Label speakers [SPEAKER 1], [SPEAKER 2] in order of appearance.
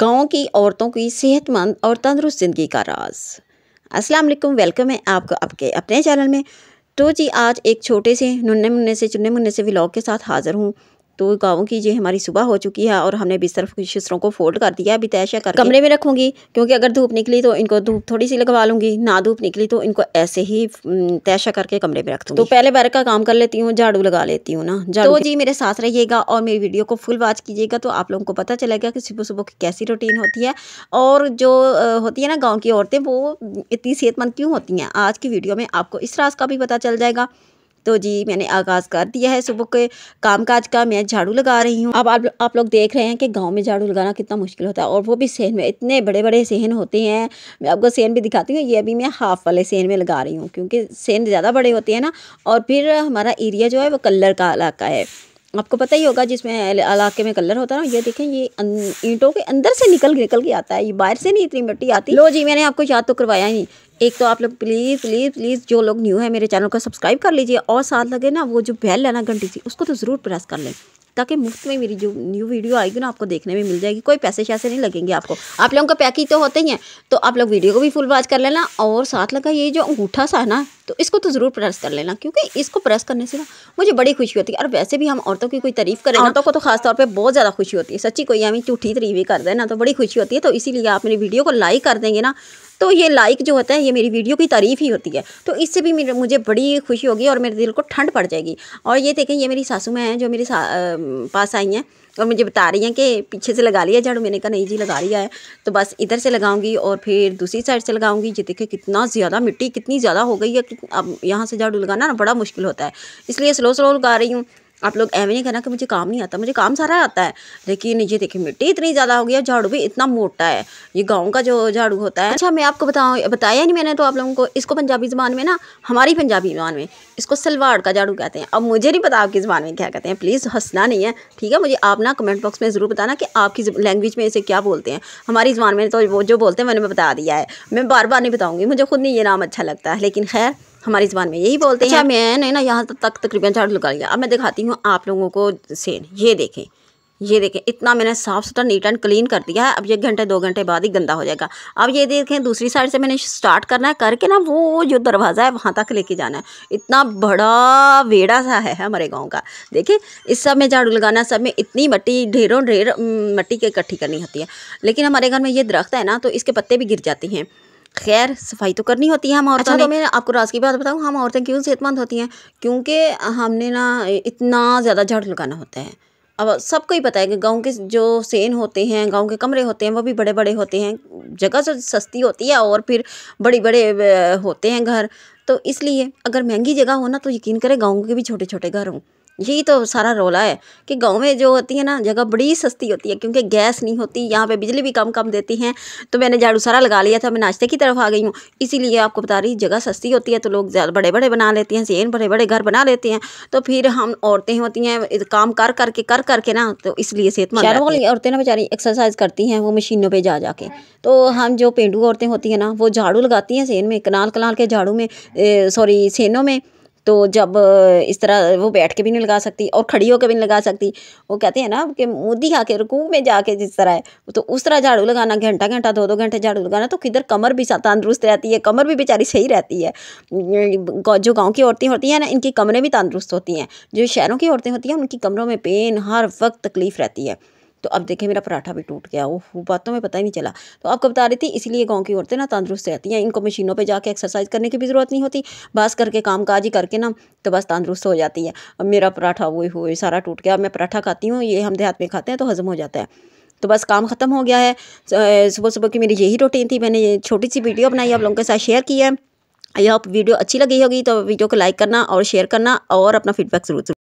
[SPEAKER 1] गांव की औरतों की सेहतमंद और तंदुरुस्त ज़िंदगी का राज अस्सलाम वालेकुम वेलकम है आपको आपके अपने चैनल में तो जी आज एक छोटे से नुन्ने मुन्ने से चुन्ने मुन्ने से व्लॉग के साथ हाज़िर हूँ तो गाँव की जी हमारी सुबह हो चुकी है और हमने बिस्तर शिस्तरों को फोल्ड कर दिया अभी तैशा कर कमरे में रखूँगी क्योंकि अगर धूप निकली तो इनको धूप थोड़ी सी लगवा लूँगी ना धूप निकली तो इनको ऐसे ही तैशा करके कमरे में रख दूँगी तो पहले बैर का काम कर लेती हूँ झाड़ू लगा लेती हूँ ना तो जी मेरे साथ रहिएगा और मेरी वीडियो को फुल वॉच कीजिएगा तो आप लोगों को पता चलेगा कि सुबह सुबह की कैसी रूटीन होती है और जो होती है ना गाँव की औरतें वो इतनी सेहतमंद क्यों होती हैं आज की वीडियो में आपको इस राज का भी पता चल जाएगा तो जी मैंने आगाज़ कर दिया है सुबह के कामकाज का मैं झाड़ू लगा रही हूँ अब आप आप लोग देख रहे हैं कि गांव में झाड़ू लगाना कितना मुश्किल होता है और वो भी सहन में इतने बड़े बड़े सहन होते हैं मैं आपको सहन भी दिखाती हूँ ये अभी मैं हाफ़ वाले सहन में लगा रही हूँ क्योंकि सहन ज़्यादा बड़े होते हैं ना और फिर हमारा एरिया जो है वो कलर का इलाका है आपको पता ही होगा जिसमें इलाके में कलर होता है ना ये देखें ये अं, ईंटों के अंदर से निकल निकल के आता है ये बाहर से नहीं इतनी मिट्टी आती लो जी मैंने आपको याद तो करवाया ही नहीं एक तो आप लोग प्लीज़ प्लीज़ प्लीज़ जो लोग न्यू है मेरे चैनल को सब्सक्राइब कर लीजिए और साथ लगे ना वो जो बेल है ना घंटी थी उसको तो ज़रूर प्रेस कर लें ताकि मुफ्त में मेरी जो न्यू वीडियो आएगी ना आपको देखने में मिल जाएगी कोई पैसे शैसे नहीं लगेंगे आपको आप लोगों का ही तो होते ही हैं तो आप लोग वीडियो को भी फुल वॉच कर लेना और साथ लगा ये जो अंगूठा सा है ना तो इसको तो ज़रूर प्रेस कर लेना क्योंकि इसको प्रेस करने से ना मुझे बड़ी खुशी होती है और वैसे भी हम औरतों की कोई तारीफ करें हाँ। औरतों को तो खासतौर पर बहुत ज़्यादा खुशी होती है सच्ची कोई हमें झूठी तरीफी ही कर देना तो बड़ी खुशी होती है तो इसीलिए आप मेरी वीडियो को लाइक कर देंगे ना तो ये लाइक जो होता है ये मेरी वीडियो की तारीफ़ ही होती है तो इससे भी मुझे बड़ी खुशी होगी और मेरे दिल को ठंड पड़ जाएगी और ये देखें ये मेरी सासू में हैं जो मेरे पास आई हैं और मुझे बता रही हैं कि पीछे से लगा लिया झाड़ू मैंने कहा नहीं जी लगा लिया है तो बस इधर से लगाऊंगी और फिर दूसरी साइड से लगाऊंगी ये देखें कितना ज़्यादा मिट्टी कितनी ज़्यादा हो गई है अब यहाँ से झाड़ू लगाना ना बड़ा मुश्किल होता है इसलिए स्लो स्लो लगा रही हूँ आप लोग ऐਵੇਂ नहीं कहना कि मुझे काम नहीं आता मुझे काम सारा आता है लेकिन ये देखिए मिट्टी इतनी ज़्यादा हो गई है झाड़ू भी इतना मोटा है ये गाँव का जो झाड़ू होता है अच्छा मैं आपको बताऊँ बताया नहीं मैंने तो आप लोगों को इसको पंजाबी ज़बान में ना हमारी पंजाबी ज़बान में इसको सलवाड़ का झाड़ू कहते हैं अब मुझे नहीं पता आपकी ज़बान में क्या कहते हैं प्लीज़ हंसना नहीं है ठीक है मुझे आप ना कमेंट बॉक्स में ज़रूर बताना कि आपकी लैंग्वेज में इसे क्या बोलते हैं हमारी ज़बान में तो वो जो बोलते हैं मैंने बता दिया है मैं बार बार नहीं बताऊँगी मुझे खुद नहीं ये नाम अच्छा लगता है लेकिन खैर हमारी ज़बान में यही बोलते अच्छा, हैं मैंने ना यहाँ तक तकरीबन झाड़ू लगा लिया अब मैं दिखाती हूँ आप लोगों को सेन ये देखें ये देखें इतना मैंने साफ़ सुथरा नीट एंड क्लीन कर दिया है अब ये घंटे दो घंटे बाद ही गंदा हो जाएगा अब ये देखें दूसरी साइड से मैंने स्टार्ट करना है करके ना वो जो दरवाज़ा है वहाँ तक लेके जाना है इतना बड़ा वेड़ा सा है हमारे गांव का देखिए इस सब में झाड़ू लगाना सब में इतनी मट्टी ढेरों ढेर मट्टी के इकट्ठी करनी होती है लेकिन हमारे घर में ये दरख्त है ना तो इसके पत्ते भी गिर जाते हैं खैर सफाई तो करनी होती है हम औरतों अच्छा तो मैं आपको राज की बात बताऊँ हम औरतें क्यों सेहतमंद होती हैं क्योंकि हमने ना इतना ज़्यादा झाड़ लगाना होता है अब सबको ही पता है कि गांव के जो सेन होते हैं गांव के कमरे होते हैं वो भी बड़े बड़े होते हैं जगह तो सस्ती होती है और फिर बड़े बड़े होते हैं घर तो इसलिए अगर महंगी जगह हो ना तो यकीन करें गाँव के भी छोटे छोटे घर हों यही तो सारा रोला है कि गांव में जो होती है ना जगह बड़ी सस्ती होती है क्योंकि गैस नहीं होती यहाँ पे बिजली भी कम कम देती हैं तो मैंने झाड़ू सारा लगा लिया था मैं नाश्ते की तरफ आ गई हूँ इसीलिए आपको बता रही जगह सस्ती होती है तो लोग बड़े बड़े बना लेते हैं सेन बड़े बड़े घर बना लेते हैं तो फिर हम औरतें होती हैं काम कर करके कर करके ना तो इसलिए सेहतमंद शहरों वाली औरतें ना बेचारी एक्सरसाइज करती हैं वो मशीनों पर जा जाके तो हम जो पेंडू औरतें होती हैं ना वो झाड़ू लगाती हैं सेन में कनाल कनाल के झाड़ू में सॉरी सेनों में तो जब इस तरह वो बैठ के भी नहीं लगा सकती और खड़ी होकर भी नहीं लगा सकती वो कहते हैं ना कि मोदी आके रुकू में जाके जिस तरह है तो उस तरह झाड़ू लगाना घंटा घंटा दो दो घंटे झाड़ू लगाना तो किधर कमर भी तंदुरुस्त रहती है कमर भी बेचारी सही रहती है जो गाँव की औरतें होती हैं ना इनकी कमरें भी तंदुरुस्त होती हैं जो शहरों की औरतें होती हैं उनकी कमरों में पेन हर वक्त तकलीफ रहती है तो अब देखें मेरा पराठा भी टूट गया वो बातों तो में पता ही नहीं चला तो आपको बता रही थी इसलिए गाँव की औरतें ना तंदुरुस्त रहती हैं इनको मशीनों पर जाके एक्सरसाइज करने की भी ज़रूरत नहीं होती बस करके काम काज ही करके ना तो बस तंदुरुस्त हो जाती है अब मेरा पराठा वो हुए सारा टूट गया मैं पराठा खाती हूँ ये हम देहात में खाते हैं तो हज़म हो जाता है तो बस काम ख़त्म हो गया है सुबह सुबह की मेरी यही रूटीन थी मैंने ये छोटी सी वीडियो बनाई आप लोगों के साथ शेयर की है यह वीडियो अच्छी लगी होगी तो वीडियो को लाइक करना और शेयर करना और अपना फीडबैक ज़रूर